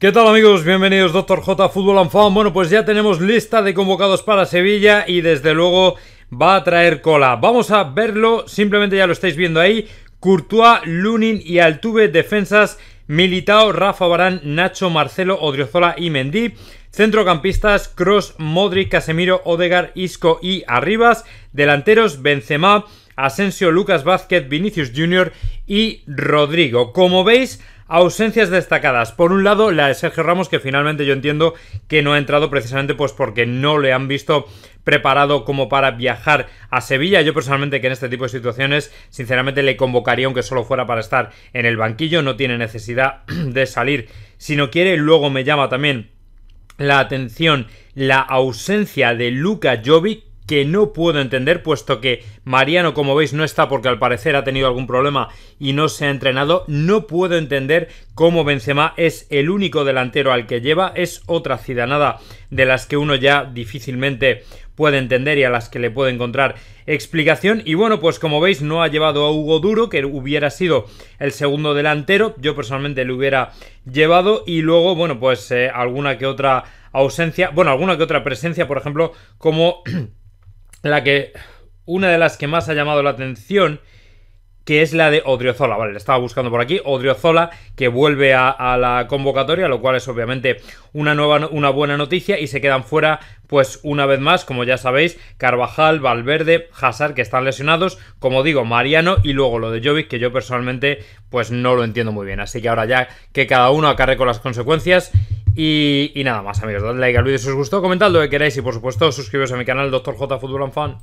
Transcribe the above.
¿Qué tal amigos? Bienvenidos Doctor J Fútbol and Fan. Bueno, pues ya tenemos lista de convocados para Sevilla y desde luego va a traer cola. Vamos a verlo, simplemente ya lo estáis viendo ahí. Courtois, Lunin y Altuve, defensas, Militao, Rafa Barán, Nacho, Marcelo, Odriozola y Mendy. Centrocampistas, Cross, Modric, Casemiro, Odegar, Isco y Arribas. Delanteros, Benzema, Asensio, Lucas Vázquez, Vinicius Jr. y Rodrigo. Como veis, Ausencias destacadas. Por un lado, la de Sergio Ramos, que finalmente yo entiendo que no ha entrado precisamente pues porque no le han visto preparado como para viajar a Sevilla. Yo personalmente que en este tipo de situaciones, sinceramente le convocaría aunque solo fuera para estar en el banquillo, no tiene necesidad de salir. Si no quiere, luego me llama también la atención la ausencia de Luka Jovic, que no puedo entender, puesto que Mariano, como veis, no está porque al parecer ha tenido algún problema y no se ha entrenado. No puedo entender cómo Benzema es el único delantero al que lleva. Es otra ciudadanada de las que uno ya difícilmente puede entender y a las que le puede encontrar explicación. Y bueno, pues como veis, no ha llevado a Hugo Duro, que hubiera sido el segundo delantero. Yo personalmente lo hubiera llevado. Y luego, bueno, pues eh, alguna que otra ausencia. Bueno, alguna que otra presencia, por ejemplo, como. la que. Una de las que más ha llamado la atención, que es la de Odriozola. Vale, le estaba buscando por aquí. Odriozola, que vuelve a, la convocatoria, lo cual es obviamente una, nueva, una buena noticia. Y se quedan fuera, pues una vez más, como ya sabéis, Carvajal, Valverde, Hazard, que están lesionados. Como digo, Mariano y luego lo de Jovic, que yo personalmente, pues no lo entiendo muy bien. Así que ahora ya que cada uno acarre con las consecuencias. Y, nada más, amigos. Dadle like al vídeo si os gustó, comentad lo que queráis y por supuesto suscribiros a mi canal Dr. J Football Fan.